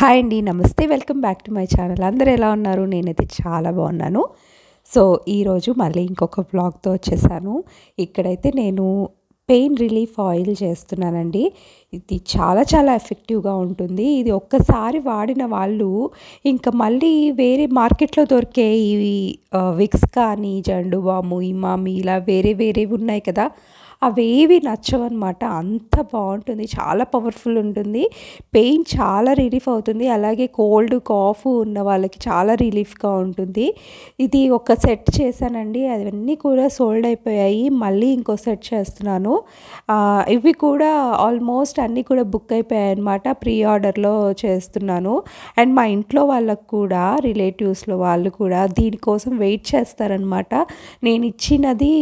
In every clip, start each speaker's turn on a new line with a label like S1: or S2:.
S1: hi అండి నమస్తే welcome back to my channel అందరు ఎలా ఉన్నారు నేనైతే చాలా బాగున్నాను సో ఈరోజు మళ్ళీ ఇంకొక బ్లాగ్తో వచ్చేసాను ఇక్కడైతే నేను పెయిన్ రిలీఫ్ ఆయిల్ చేస్తున్నానండి ఇది చాలా చాలా ఎఫెక్టివ్గా ఉంటుంది ఇది ఒక్కసారి వాడిన వాళ్ళు ఇంకా మళ్ళీ వేరే మార్కెట్లో దొరికే ఈ విక్స్ కానీ జండు బాము ఇమామి ఇలా వేరే వేరేవి ఉన్నాయి కదా అవేవి నచ్చవన్నమాట అంత బాగుంటుంది చాలా పవర్ఫుల్ ఉంటుంది పెయిన్ చాలా రిలీఫ్ అవుతుంది అలాగే కోల్డ్ కాఫ్ ఉన్న వాళ్ళకి చాలా రిలీఫ్గా ఉంటుంది ఇది ఒక సెట్ చేశానండి అవన్నీ కూడా సోల్డ్ అయిపోయాయి మళ్ళీ ఇంకో సెట్ చేస్తున్నాను ఇవి కూడా ఆల్మోస్ట్ అన్నీ కూడా బుక్ అయిపోయాయి అనమాట ప్రీ ఆర్డర్లో చేస్తున్నాను అండ్ మా ఇంట్లో వాళ్ళకు కూడా రిలేటివ్స్లో వాళ్ళు కూడా దీనికోసం వెయిట్ చేస్తారనమాట నేను ఇచ్చినది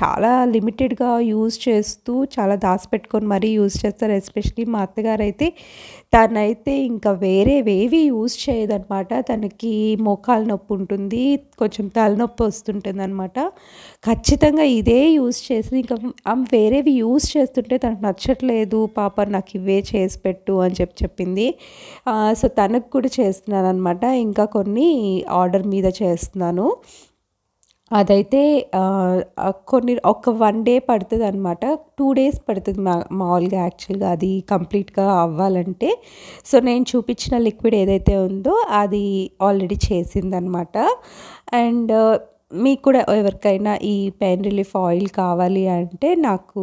S1: చాలా లిమిటెడ్గా యూజ్ యూజ్ చేస్తూ చాలా దాచిపెట్టుకొని మరీ యూజ్ చేస్తారు ఎస్పెషలీ మా అత్తగారు అయితే తనైతే ఇంకా వేరేవేవి యూజ్ చేయదనమాట తనకి మోకాలు నొప్పి ఉంటుంది కొంచెం తలనొప్పి వస్తుంటుంది అనమాట ఖచ్చితంగా ఇదే యూజ్ చేసి ఇంకా వేరేవి యూజ్ చేస్తుంటే తనకు నచ్చట్లేదు పాప నాకు ఇవే చేసి పెట్టు అని చెప్పి చెప్పింది సో తనకు కూడా చేస్తున్నాను అనమాట ఇంకా కొన్ని ఆర్డర్ మీద చేస్తున్నాను అదైతే కొన్ని ఒక వన్ డే పడుతుంది అనమాట టూ డేస్ పడుతుంది మా మామూలుగా యాక్చువల్గా అది కంప్లీట్గా అవ్వాలంటే సో నేను చూపించిన లిక్విడ్ ఏదైతే ఉందో అది ఆల్రెడీ చేసిందనమాట అండ్ మీకు కూడా ఎవరికైనా ఈ పెయిన్ రిలీఫ్ ఆయిల్ కావాలి అంటే నాకు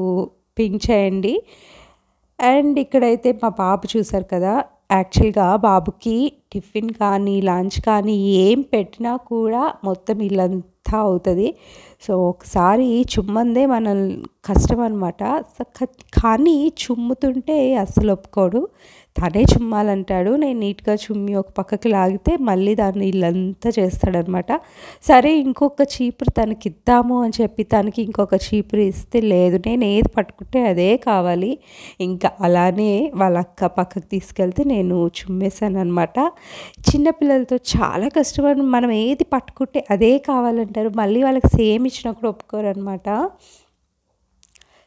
S1: పింక్ చేయండి అండ్ ఇక్కడైతే మా బాబు చూసారు కదా యాక్చువల్గా బాబుకి టిఫిన్ కానీ లంచ్ కానీ ఏం పెట్టినా కూడా మొత్తం ఇల్లంతా వృధా అవుతుంది సో ఒకసారి చుమ్మందే మన కష్టం అనమాట కానీ చుమ్ముతుంటే అస్సలు ఒప్పుకోడు తనే చుమ్మాలంటాడు నేను నీట్గా చుమ్మి ఒక పక్కకి లాగితే మళ్ళీ దాన్ని ఇల్లంతా చేస్తాడనమాట సరే ఇంకొక చీపురు తనకి ఇద్దాము అని చెప్పి తనకి ఇంకొక చీపురు ఇస్తే లేదు నేను ఏది పట్టుకుంటే అదే కావాలి ఇంకా అలానే వాళ్ళ అక్క పక్కకు తీసుకెళ్తే నేను చుమ్మేశాను అనమాట చిన్నపిల్లలతో చాలా కష్టమని మనం ఏది పట్టుకుంటే అదే కావాలంటారు మళ్ళీ వాళ్ళకి సేమ్ ఇచ్చినప్పుడు కూడా ఒప్పుకోరు అనమాట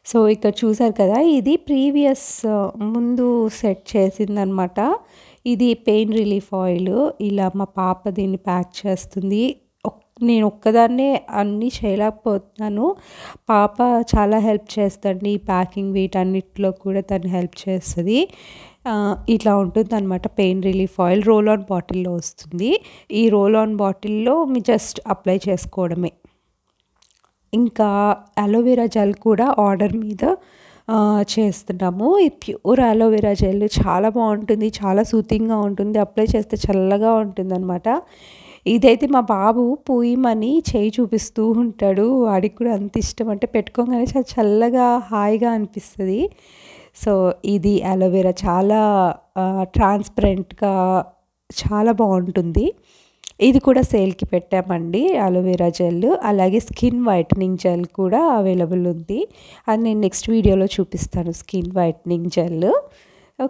S1: సో ఇక్కడ చూసారు కదా ఇది ప్రీవియస్ ముందు సెట్ చేసిందనమాట ఇది పెయిన్ రిలీఫ్ ఆయిల్ ఇలా మా పాప దీన్ని ప్యాక్ చేస్తుంది నేను ఒక్కదాన్నే అన్నీ చేయలేకపోతున్నాను పాప చాలా హెల్ప్ చేస్తుంది ప్యాకింగ్ వీటన్నిటిలో కూడా తను హెల్ప్ చేస్తుంది ఇట్లా ఉంటుంది అనమాట pain relief oil roll on బాటిల్లో వస్తుంది ఈ రోల్ ఆన్ బాటిల్లో మీ జస్ట్ అప్లై చేసుకోవడమే ఇంకా అలోవెరా జెల్ కూడా ఆర్డర్ మీద చేస్తున్నాము ఈ ప్యూర్ అలోవెరా జెల్ చాలా బాగుంటుంది చాలా సూతింగ్గా ఉంటుంది అప్లై చేస్తే చల్లగా అనమాట ఇదైతే మా బాబు మని చేయి చూపిస్తూ ఉంటాడు వాడికి కూడా అంత ఇష్టం అంటే పెట్టుకోగానే చాలా చల్లగా హాయిగా అనిపిస్తుంది సో ఇది అలోవెరా చాలా ట్రాన్స్పరెంట్గా చాలా బాగుంటుంది ఇది కూడా సేల్కి పెట్టామండి అలోవెరా జెల్ అలాగే స్కిన్ వైటనింగ్ జెల్ కూడా అవైలబుల్ ఉంది అది నేను నెక్స్ట్ వీడియోలో చూపిస్తాను స్కిన్ వైట్నింగ్ జెల్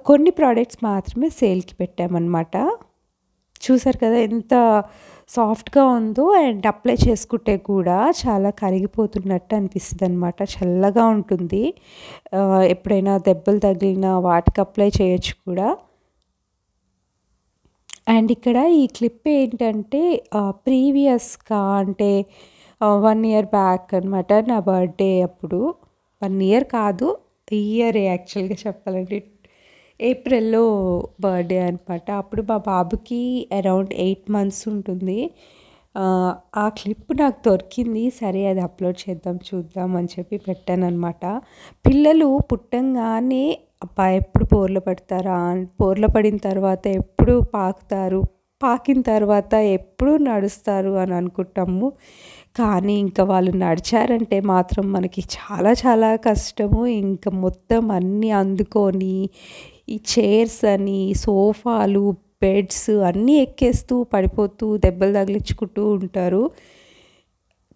S1: కొన్ని ప్రోడక్ట్స్ మాత్రమే సేల్కి పెట్టామన్నమాట చూసారు కదా ఎంత సాఫ్ట్గా ఉందో అండ్ అప్లై చేసుకుంటే కూడా చాలా కరిగిపోతున్నట్టు అనిపిస్తుంది అనమాట చల్లగా ఉంటుంది ఎప్పుడైనా దెబ్బలు తగిలిన వాటికి అప్లై చేయొచ్చు కూడా అండ్ ఇక్కడ ఈ క్లిప్ ఏంటంటే ప్రీవియస్గా అంటే వన్ ఇయర్ బ్యాక్ అనమాట నా బర్త్డే అప్పుడు వన్ ఇయర్ కాదు ఇయర్ యాక్చువల్గా చెప్పాలంటే ఏప్రిల్లో బర్త్డే అనమాట అప్పుడు మా బాబుకి అరౌండ్ ఎయిట్ మంత్స్ ఉంటుంది ఆ క్లిప్ నాకు దొరికింది సరే అది అప్లోడ్ చేద్దాం చూద్దాం అని చెప్పి పెట్టానమాట పిల్లలు పుట్టంగానే అబ్బా ఎప్పుడు పోర్లు పడతారా పోర్లు పడిన తర్వాత ఎప్పుడు పాకుతారు పాకిన తర్వాత ఎప్పుడు నడుస్తారు అని అనుకుంటాము కానీ ఇంకా వాళ్ళు నడిచారంటే మాత్రం మనకి చాలా చాలా కష్టము ఇంకా మొత్తం అన్నీ అందుకొని ఈ చైర్స్ అని సోఫాలు బెడ్స్ అన్నీ ఎక్కేస్తూ పడిపోతూ దెబ్బలు తగిలించుకుంటూ ఉంటారు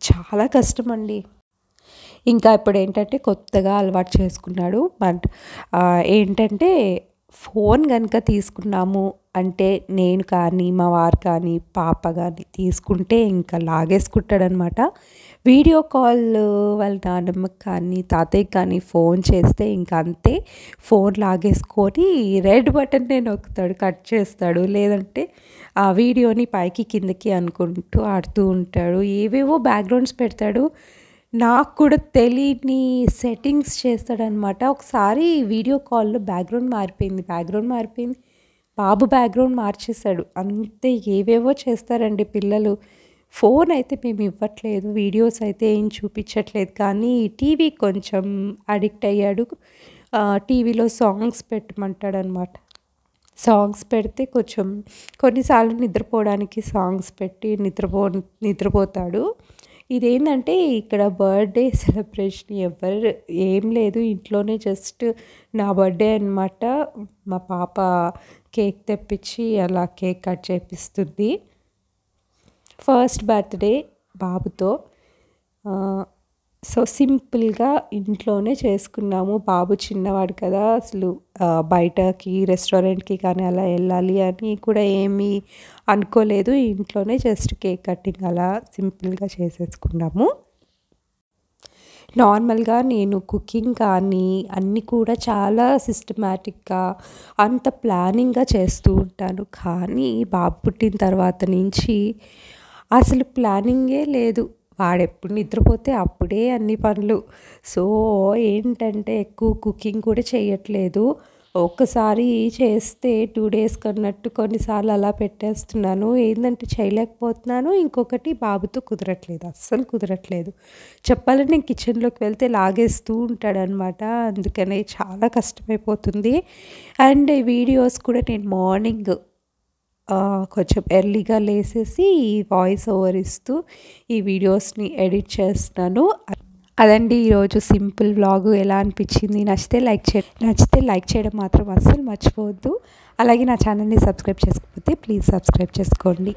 S1: చాలా కష్టం అండి ఇంకా ఇప్పుడు ఏంటంటే కొత్తగా అలవాటు చేసుకున్నాడు బట్ ఏంటంటే ఫోన్ కనుక తీసుకున్నాము అంటే నేను కానీ మా వారు కానీ పాప కానీ తీసుకుంటే ఇంకా లాగేసుకుంటాడనమాట వీడియో కాల్ వాళ్ళ నాన్నమ్మకి కానీ తాతయ్య కానీ ఫోన్ చేస్తే ఇంకా అంతే ఫోన్ లాగేసుకొని రెడ్ బటన్ నేను నొక్కుతాడు కట్ చేస్తాడు లేదంటే ఆ వీడియోని పైకి కిందకి అనుకుంటూ ఆడుతూ ఉంటాడు ఏవేవో బ్యాక్గ్రౌండ్స్ పెడతాడు నాకు కూడా తెలియని సెట్టింగ్స్ చేస్తాడనమాట ఒకసారి వీడియో కాల్లో బ్యాక్గ్రౌండ్ మారిపోయింది బ్యాక్గ్రౌండ్ మారిపోయింది బాబు బ్యాక్గ్రౌండ్ మార్చేశాడు అంతే ఏవేవో చేస్తారండి పిల్లలు ఫోన్ అయితే మేము ఇవ్వట్లేదు వీడియోస్ అయితే ఏం చూపించట్లేదు కానీ టీవీ కొంచెం అడిక్ట్ అయ్యాడు టీవీలో సాంగ్స్ పెట్టమంటాడు అనమాట సాంగ్స్ పెడితే కొంచెం కొన్నిసార్లు నిద్రపోవడానికి సాంగ్స్ పెట్టి నిద్రపో నిద్రపోతాడు ఇదేంటంటే ఇక్కడ బర్త్డే సెలబ్రేషన్ ఎవరు ఏం లేదు ఇంట్లోనే జస్ట్ నా బర్త్డే అనమాట మా పాప కేక్ తెప్పించి అలా కేక్ కట్ చేపిస్తుంది ఫస్ట్ బర్త్డే బాబుతో సో సింపుల్గా ఇంట్లోనే చేసుకున్నాము బాబు చిన్నవాడు కదా అసలు బయటకి రెస్టారెంట్కి కానీ అలా వెళ్ళాలి అని కూడా ఏమీ అనుకోలేదు ఇంట్లోనే జస్ట్ కేక్ కట్టింగ్ అలా సింపుల్గా చేసేసుకున్నాము నార్మల్గా నేను కుకింగ్ కానీ అన్నీ కూడా చాలా సిస్టమేటిక్గా అంత ప్లానింగ్గా చేస్తూ ఉంటాను కానీ బాబు పుట్టిన తర్వాత నుంచి అసలు ప్లానింగే లేదు వాడెప్పుడు నిద్రపోతే అప్పుడే అన్ని పనులు సో ఏంటంటే ఎక్కువ కుకింగ్ కూడా చేయట్లేదు ఒక్కసారి చేస్తే టూ డేస్కి అన్నట్టు కొన్నిసార్లు అలా పెట్టేస్తున్నాను ఏంటంటే చేయలేకపోతున్నాను ఇంకొకటి బాబుతో కుదరట్లేదు అస్సలు కుదరట్లేదు చెప్పాలంటే నేను కిచెన్లోకి వెళ్తే లాగేస్తూ ఉంటాడనమాట అందుకనే చాలా కష్టమైపోతుంది అండ్ వీడియోస్ కూడా నేను మార్నింగ్ కొంచెం ఎర్లీగా లేసేసి వాయిస్ ఓవర్ ఇస్తూ ఈ వీడియోస్ని ఎడిట్ చేస్తున్నాను అదండి ఈరోజు సింపుల్ వ్లాగ్ ఎలా అనిపించింది నచ్చితే లైక్ చే నచ్చితే లైక్ చేయడం మాత్రం అస్సలు మర్చిపోవద్దు అలాగే నా ఛానల్ని సబ్స్క్రైబ్ చేసుకోకపోతే ప్లీజ్ సబ్స్క్రైబ్ చేసుకోండి